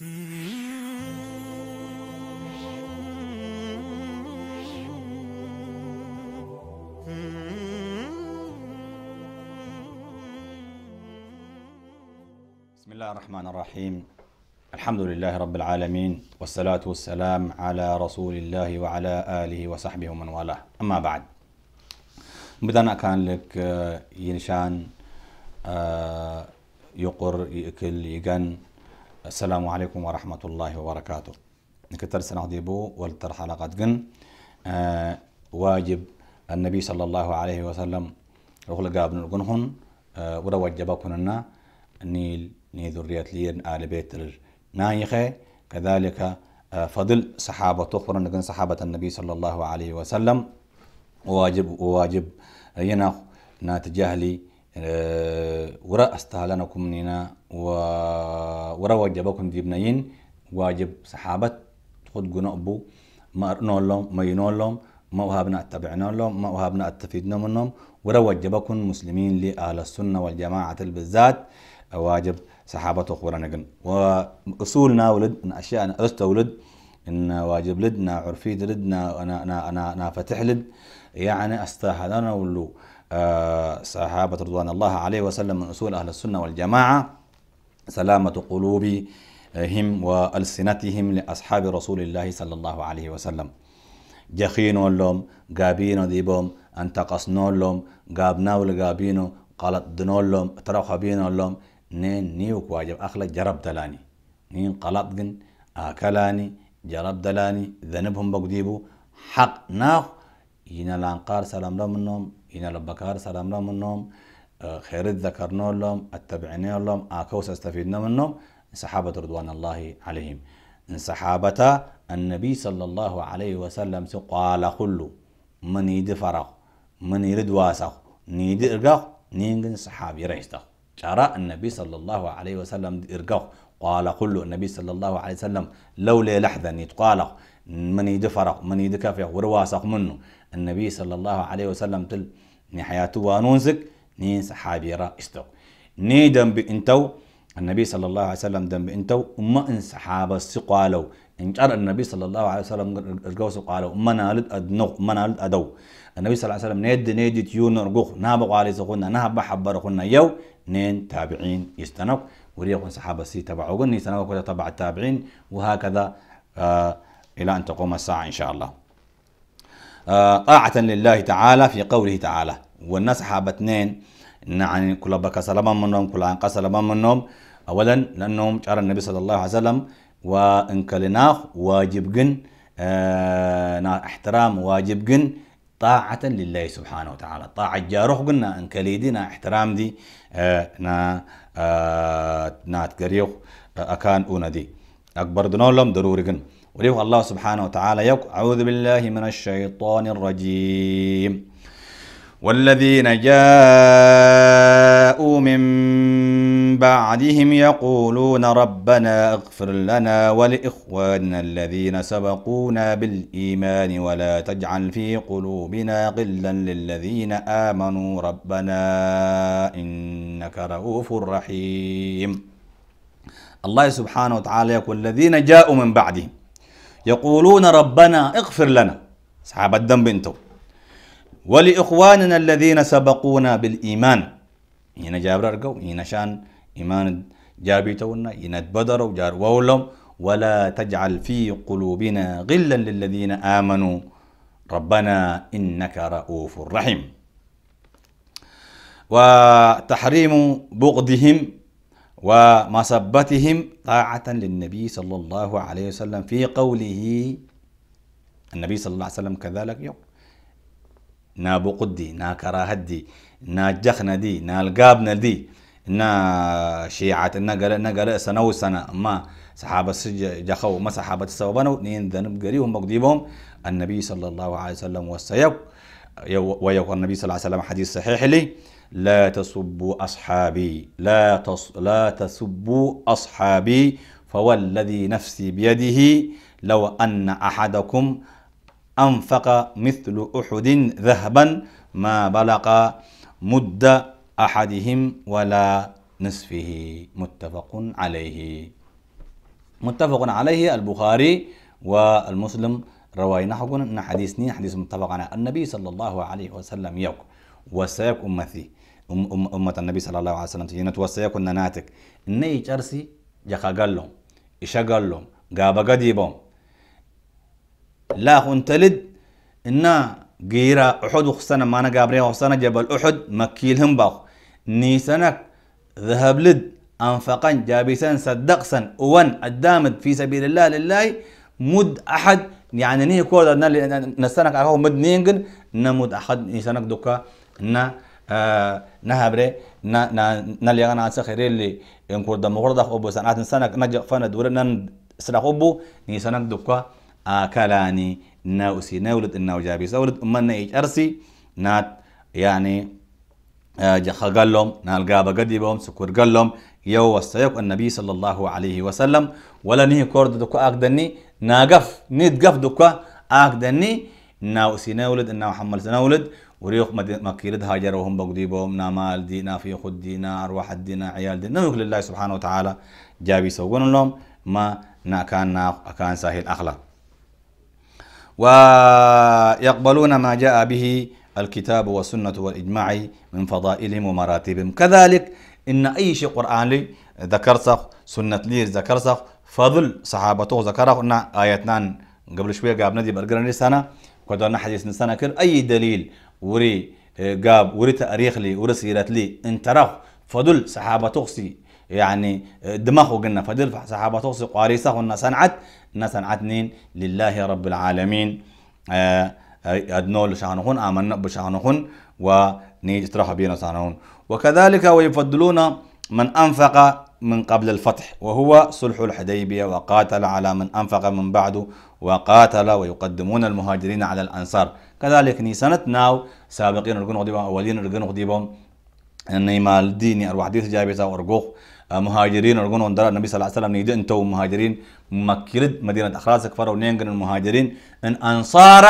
بسم الله الرحمن الرحيم الحمد لله رب العالمين والصلاة والسلام على رسول الله وعلى آله وصحبه ومن والاه أما بعد بدنا كان لك آه، ينشان آه، يقر يأكل يقن السلام عليكم ورحمة الله وبركاته نكتر سنة ديبو والتر حلقة جن آه واجب النبي صلى الله عليه وسلم رغل قابن القنخن آه ولا كننا نيل ني ذرية لين آل بيت نايخة كذلك آه فضل صحابة أخرى نقن صحابة النبي صلى الله عليه وسلم واجب واجب ينخ ناتجاهلي آه، ورا استهلنكم نينا ورا واجبكم ديبنين واجب صحابة خد جنوبو ما أرنولهم ما ينولهم ما وهابنا اتبعنا لهم ما وهابنا اتفيدنا منهم ورا وجبكم مسلمين لأهل السنة والجماعة بالذات واجب صحابة أخورا جن وأصولنا ولد أن أشياء أنا أست ولد إن واجب لدنا عرفي لدنا أنا أنا أنا, أنا فتح لد يعني استهلنا ولو صحابة رضوان الله عليه وسلم من أصول أهل السنة والجماعة سلامة قلوبهم وألسنتهم لأصحاب رسول الله صلى الله عليه وسلم جخينو لهم غابينو ديبهم انتقصنو لهم غابناو لغابينو قالت دنو لهم ترخبينو لهم نين نيوك واجب أخلا جرب دلاني نين قلط جن آكلاني جرب دلاني ذنبهم بقديبو حق ناخ ينالان قار سلام لهم إن لبكار سلام لهم منهم آه، خيرت ذكرنا لهم اتبعنا لهم آكوس آه، استفيدنا منهم صحابة رضوان الله عليهم إن صحابة النبي صلى الله عليه وسلم قال كل من يد فرق من يرد واسق نيد إرقاق نينجن صحابي رئيسته جرى النبي صلى الله عليه وسلم إرقاق قال كل النبي صلى الله عليه وسلم لولا لحظة يتقالق من يد فرق من يد كافية ورواسق منه النبي صلى الله عليه وسلم تل نحياته وانونزك نين صحابي را استو ني دم بإنتو النبي صلى الله عليه وسلم دم بإنتو أما إن صحابة سقالو إن جار النبي صلى الله عليه وسلم رجوا سقالو أما نالد ادنو أما نالد أدو النبي صلى الله عليه وسلم نيد نيد تيون رجوخ نابق علي سقولنا نهب حبر قلنا يو نين تابعين يستنق وريقون صحابة سي تبعوا قلني سنوكوا تبع التابعين وهكذا آه إلى أن تقوم الساعة إن شاء الله آه، طاعة لله تعالى في قوله تعالى والناس حاب اثنين يعني كل بك سلام منهم كل عنق سلام منهم أولا لأنهم شعر النبي صلى الله عليه وسلم وإن كلناخ واجب جن اه احترام واجب جن طاعة لله سبحانه وتعالى طاعة جاروخ قلنا إن كليدنا احترام دي اه نا اه, آه، أكان أونا دي أكبر دنولم ضروري جن وليه الله سبحانه وتعالى يقول أعوذ بالله من الشيطان الرجيم والذين جاءوا من بعدهم يقولون ربنا اغفر لنا ولإخواننا الذين سبقونا بالإيمان ولا تجعل في قلوبنا غلا للذين آمنوا ربنا إنك رؤوف رحيم الله سبحانه وتعالى يقول الذين جاءوا من بعدهم يقولون ربنا اغفر لنا أصحاب الدم أنتم ولإخواننا الذين سبقونا بالإيمان هنا جابر أرقو هنا شان إيمان جابيتونا هنا بدروا جار وولهم ولا تجعل في قلوبنا غلا للذين آمنوا ربنا إنك رؤوف رحيم وتحريم بغضهم ومصبتهم طاعة للنبي صلى الله عليه وسلم في قوله النبي صلى الله عليه وسلم كذلك يوم نا بقدي نا كراهدي نا جخنا دي نا القابنا دي نا شيعة نا قل نا قل سنة وسنة ما صحابة جخو ما صحابة سوبانو نين ذنب قريهم مقديبهم النبي صلى الله عليه وسلم والسيب ويقول النبي صلى الله عليه وسلم حديث صحيح لي لا تسبوا أصحابي لا تص... لا تسبوا أصحابي فوالذي نفسي بيده لو أن أحدكم أنفق مثل أحد ذهبا ما بلغ مد أحدهم ولا نصفه متفق عليه متفق عليه البخاري والمسلم روايناه أن حديث نين حديث متفق على النبي صلى الله عليه وسلم يوك وسيك أمتي أم أم أمة النبي صلى الله عليه وسلم تجينا توسيك ناتك إني جرسي يخاقلهم يشاقلهم قابا قديبهم لا تلد إنا قيرا أحد خسنا ما أنا قابرين جبل أحد مكيلهم باخ نيسنك ذهب لد أنفقا جابسا صدقسا وان الدامد في سبيل الله لله مد أحد يعني نيه كورد نستنك نسانك هو مد نينجن نمود أحد نسانك دوكا نا نهبره نا نا نا ليغان عن خير اللي إن كوردا مغرضة أبو سنة إنسانك نجا فانا دور نن سلاح أبو إنسانك دوكا أكلاني ناوسي نولد النوجابي سولد أمنا إيج أرسي نات يعني آه، جخا قال لهم نالقابا قدي بهم سكور قال لهم يو وستيق النبي صلى الله عليه وسلم ولا نهي كورد دكو أقدني ناقف نيدقف دكو أقدني ناو سيناولد ناو حمل سيناولد وريق مكيرد هاجر وهم بقديبهم نا مال دي نا في خد دي أرواح دي عيال دي نملك لله سبحانه وتعالى جابي سوقون لهم ما نا كان نا كان ساهل أخلا ويقبلون ما جاء به الكتاب والسنة والإجماع من فضائلهم ومراتبهم كذلك إن أي شيء قرآني ذكرته سنة لير ذكرته فضل صحابته ذكره إن آياتنا قبل شوية قاب دي برقرن لسانة كدونا حديث لسانة كر أي دليل وري آه، قاب وري تاريخ لي وري سيرات لي إن تراه فضل صحابته سي يعني آه، دماغه قلنا فضل صحابته سي قاريسه إن صنعت إن نين لله رب العالمين آه أدنو آه، لشانهون آمنا بشانهون ونيجترح بينا شانهون وكذلك ويفضلون من أنفق من قبل الفتح وهو صلح الحديبية وقاتل على من أنفق من بعده وقاتل ويقدمون المهاجرين على الأنصار كذلك نيسانة ناو سابقين رجون غديبهم أولين رجون غديبهم نيمال ديني أروح ديث جابيسا ورقوخ مهاجرين ورجون وندر النبي صلى الله عليه وسلم نيدي أنتو مهاجرين مكيرد مدينة أخلاصك كفر نينجن المهاجرين إن أنصار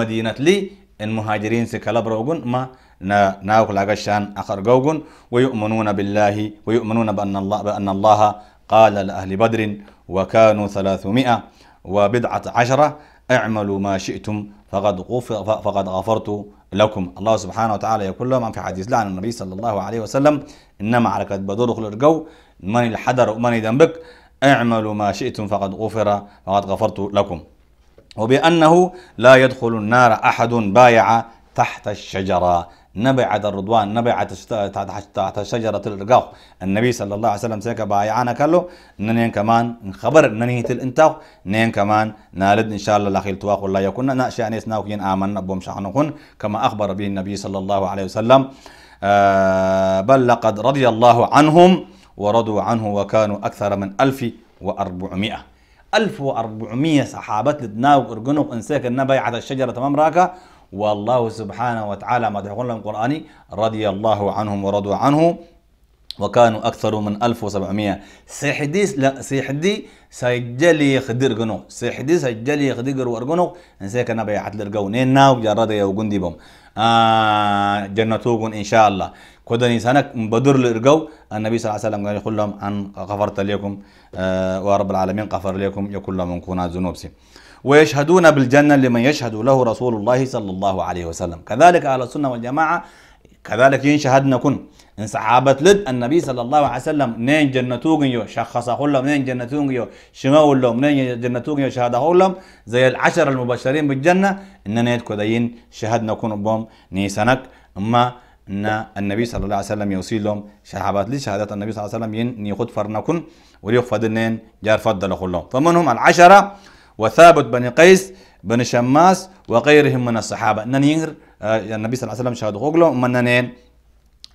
مدينة لي المهاجرين سكالبروغون ما نا ناوك لاغشان أخر جوجن ويؤمنون بالله ويؤمنون بأن الله بأن الله قال لأهل بدر وكانوا 300 وبضعة عشرة اعملوا ما شئتم فقد غفر فقد غفرت لكم الله سبحانه وتعالى يقول لهم في حديث لعن النبي صلى الله عليه وسلم إن معركة بدر خل الجو من الحدر من ذنبك اعملوا ما شئتم فقد غفر فقد غفرت لكم وبأنه لا يدخل النار أحد بايع تحت الشجرة نبعة الرضوان نبعة تحت شجرة الرقاق النبي صلى الله عليه وسلم سيكا بايعانا كله نين كمان نخبر ننهي تل انتاو نين كمان نالد ان شاء الله لاخيل تواق والله يكون نأشي أن يسناوكين آمنا بهم شعنهن كما أخبر به النبي صلى الله عليه وسلم آه بل لقد رضي الله عنهم ورضوا عنه وكانوا أكثر من ألف وأربعمائة 1400 صحابات لدناو إرقنوك انساك النبي على الشجرة تمام راكا والله سبحانه وتعالى تقول لهم قرآني رضي الله عنهم ورضوا عنه وكانوا أكثر من 1700 سيحدي لا سيحدي سجلي خدير جنو سيحدي سجلي خدير ورجنو نسيك أنا بيعت لرجو نينا جرد يا وجندي بهم آه جنتوجن إن شاء الله كودني سنك بدر لرجو النبي صلى الله عليه وسلم قال يقول لهم أن غفرت لكم آه ورب العالمين غفر لكم يقول لهم كنا ذنوبسي ويشهدون بالجنة لمن يشهد له رسول الله صلى الله عليه وسلم كذلك أهل السنة والجماعة كذلك ينشهد نكون إن صحابة لد النبي صلى الله عليه وسلم نين جنتوغن يو شخص خلهم نين جنتوغن يو شماو لهم نين جنتوغن يو شهد خلهم زي العشر المبشرين بالجنة إننا يدكو دين شهد نكون بهم نيسانك أما ان النبي صلى الله عليه وسلم يوصي لهم شهادات لشهادات النبي صلى الله عليه وسلم ين يخد فرنكن وليخفض النين جار فضل لهم فمنهم العشره وثابت بن قيس بن شماس وغيرهم من الصحابة ننير آه، يعني النبي صلى الله عليه وسلم شهد غوغلو من نين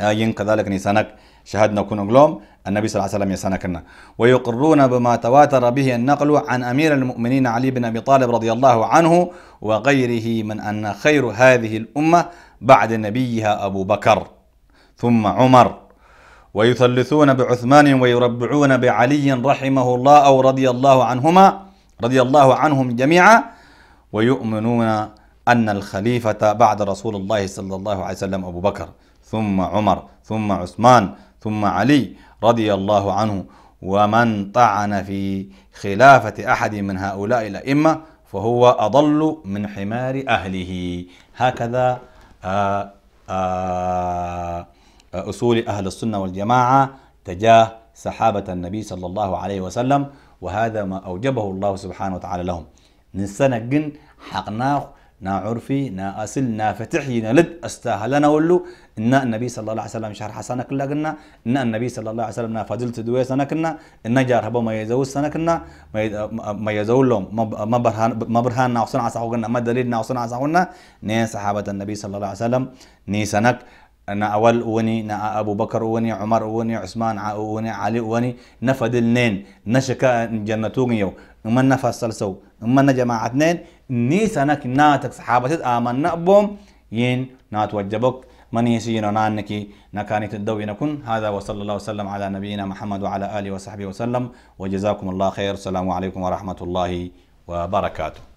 آه، ين كذلك نيسانك شهدنا كون غلوم النبي صلى الله عليه وسلم يسانكنا ويقرون بما تواتر به النقل عن أمير المؤمنين علي بن أبي طالب رضي الله عنه وغيره من أن خير هذه الأمة بعد نبيها أبو بكر ثم عمر ويثلثون بعثمان ويربعون بعلي رحمه الله أو رضي الله عنهما رضي الله عنهم جميعا ويؤمنون أن الخليفة بعد رسول الله صلى الله عليه وسلم أبو بكر ثم عمر ثم عثمان ثم علي رضي الله عنه ومن طعن في خلافة أحد من هؤلاء الأئمة فهو أضل من حمار أهله هكذا آه، آه، آه، أصول أهل السنة والجماعة تجاه سحابة النبي صلى الله عليه وسلم وهذا ما أوجبه الله سبحانه وتعالى لهم نسنا جن حقنا نا عرفي نا أصل نا فتحي نا لد استاهلنا ولو إن النبي صلى الله عليه وسلم شهر حسنا كلا قلنا إن النبي صلى الله عليه وسلم نا فضلت دوي سنة كنا إن جار هبا ما يزول سنة كنا ما يزول لهم ما برهان ما برهان ناوسنا عصاقنا ما دليل ناوسنا عصاقنا نين صحابة النبي صلى الله عليه وسلم ني سنك نا أول أوني نا أبو بكر أوني عمر أوني عثمان عا أوني علي أوني نفدل نين نشكا جنة يو ما نفصل سو ما نجمع اثنين نيس أنا ناتك صحابتي آمن نأبوم ين ناتوجبك من يسينا نانكي نكاني تدوي نكون هذا وصلى الله وسلم على نبينا محمد وعلى آله وصحبه وسلم وجزاكم الله خير السلام عليكم ورحمة الله وبركاته